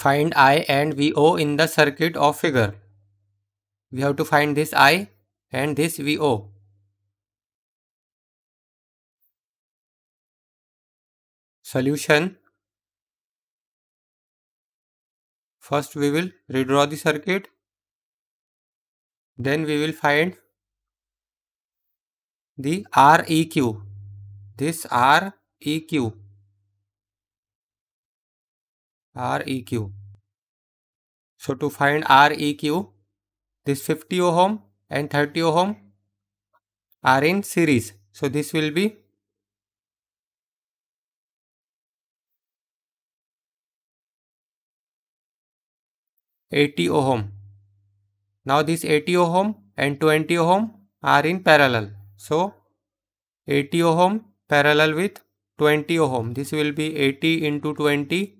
Find I and VO in the circuit of figure. We have to find this I and this VO. Solution First we will redraw the circuit. Then we will find the REQ. This REQ REQ. So to find REQ, this 50 ohm and 30 ohm are in series. So this will be eighty ohm. Now this eighty ohm and twenty ohm are in parallel. So 80 ohm parallel with 20 ohm. This will be 80 into 20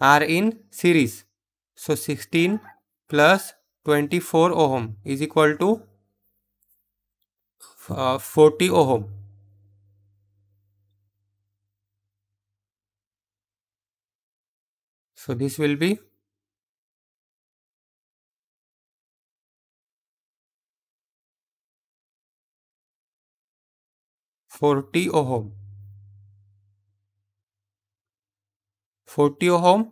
are in series. So 16 plus 24 ohm is equal to uh, 40 ohm. So this will be forty ohm. 40 ohm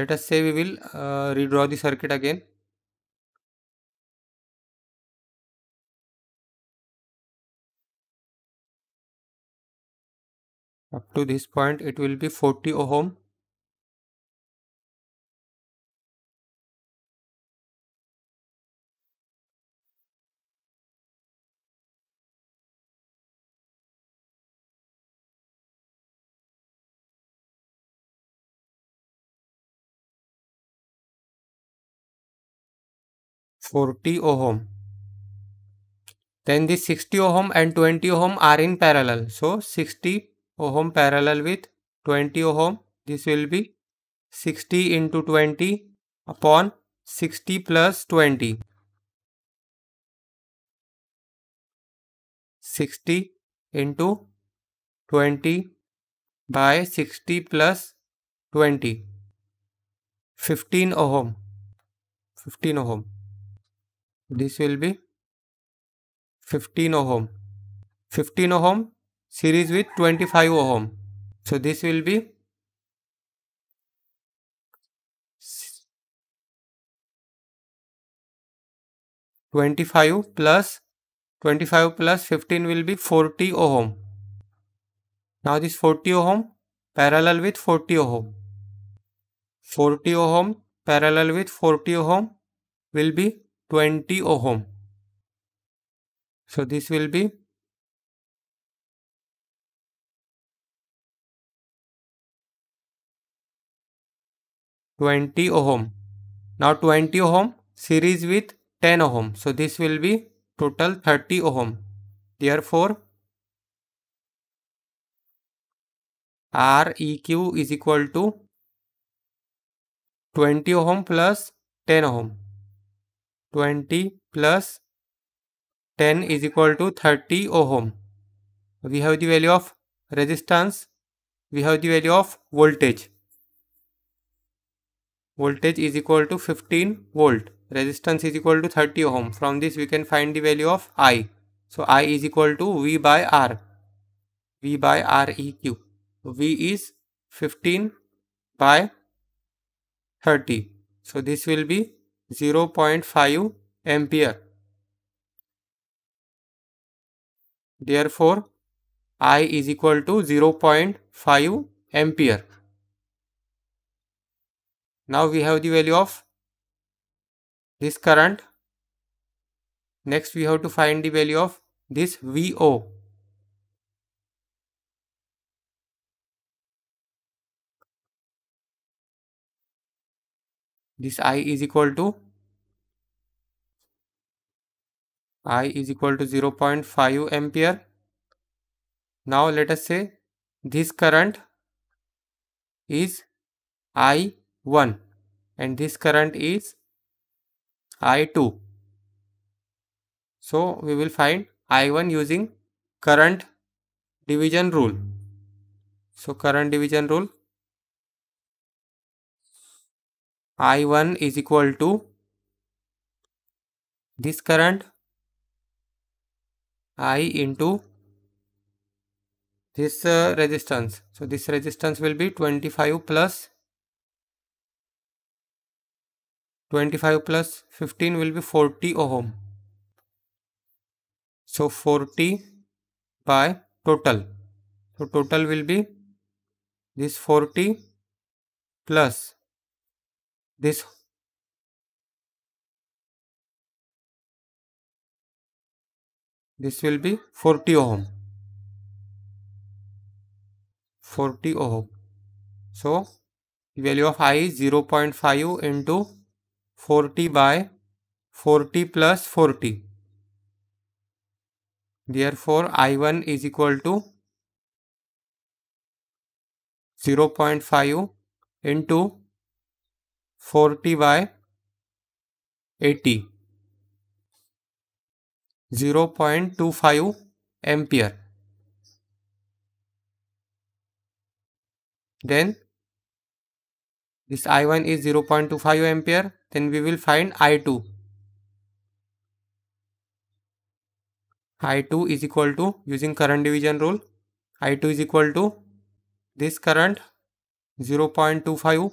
let us say we will uh, redraw the circuit again up to this point it will be 40 ohm 40 ohm then the 60 ohm and 20 ohm are in parallel so 60 ohm parallel with 20 ohm this will be 60 into 20 upon 60 plus 20 60 into 20 by 60 plus 20 15 ohm 15 ohm this will be 15 ohm 15 ohm series with 25 ohm so this will be 25 plus 25 plus 15 will be 40 ohm. Now this 40 ohm parallel with 40 ohm. 40 ohm parallel with 40 ohm will be 20 ohm so this will be 20 ohm now 20 ohm series with 10 ohm so this will be total 30 ohm therefore req is equal to 20 ohm plus 10 ohm 20 plus 10 is equal to 30 ohm. We have the value of resistance, we have the value of voltage. Voltage is equal to 15 volt, resistance is equal to 30 ohm. From this we can find the value of I. So I is equal to V by R, V by R eq. V is 15 by 30. So this will be 0.5 ampere. Therefore, I is equal to 0.5 ampere. Now we have the value of this current. Next we have to find the value of this VO this i is equal to i is equal to 0.5 ampere now let us say this current is i1 and this current is i2 so we will find i1 using current division rule so current division rule I1 is equal to this current I into this uh, resistance. So this resistance will be 25 plus 25 plus 15 will be 40 ohm. So 40 by total. So total will be this 40 plus this this will be 40 ohm 40 ohm so value of i is 0.5 into 40 by 40 plus 40 therefore i1 is equal to 0.5 into 40 by 80 0.25 ampere then this i1 is 0.25 ampere then we will find i2 i2 is equal to using current division rule i2 is equal to this current 0.25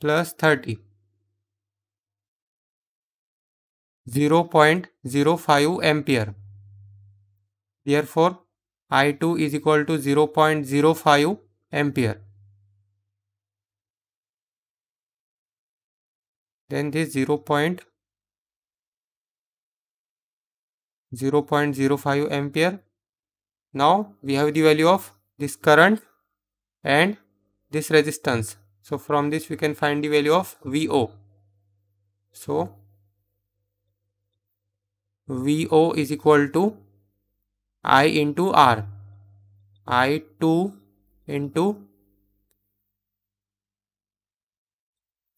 plus 30. 0.05 ampere. Therefore, I2 is equal to 0.05 ampere. Then this 0. 0.05 ampere. Now we have the value of this current and this resistance so from this we can find the value of VO. So VO is equal to I into R. I2 into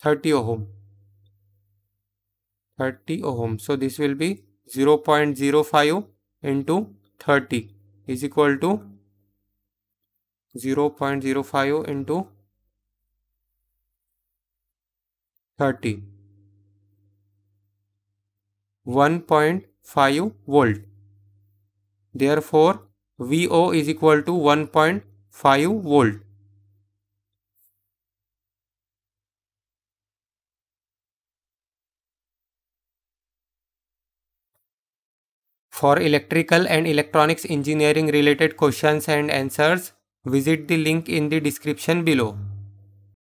30 ohm. 30 ohm. So this will be 0 0.05 into 30 is equal to 0 0.05 into 30 1.5 volt therefore VO is equal to 1.5 volt For electrical and electronics engineering related questions and answers, visit the link in the description below.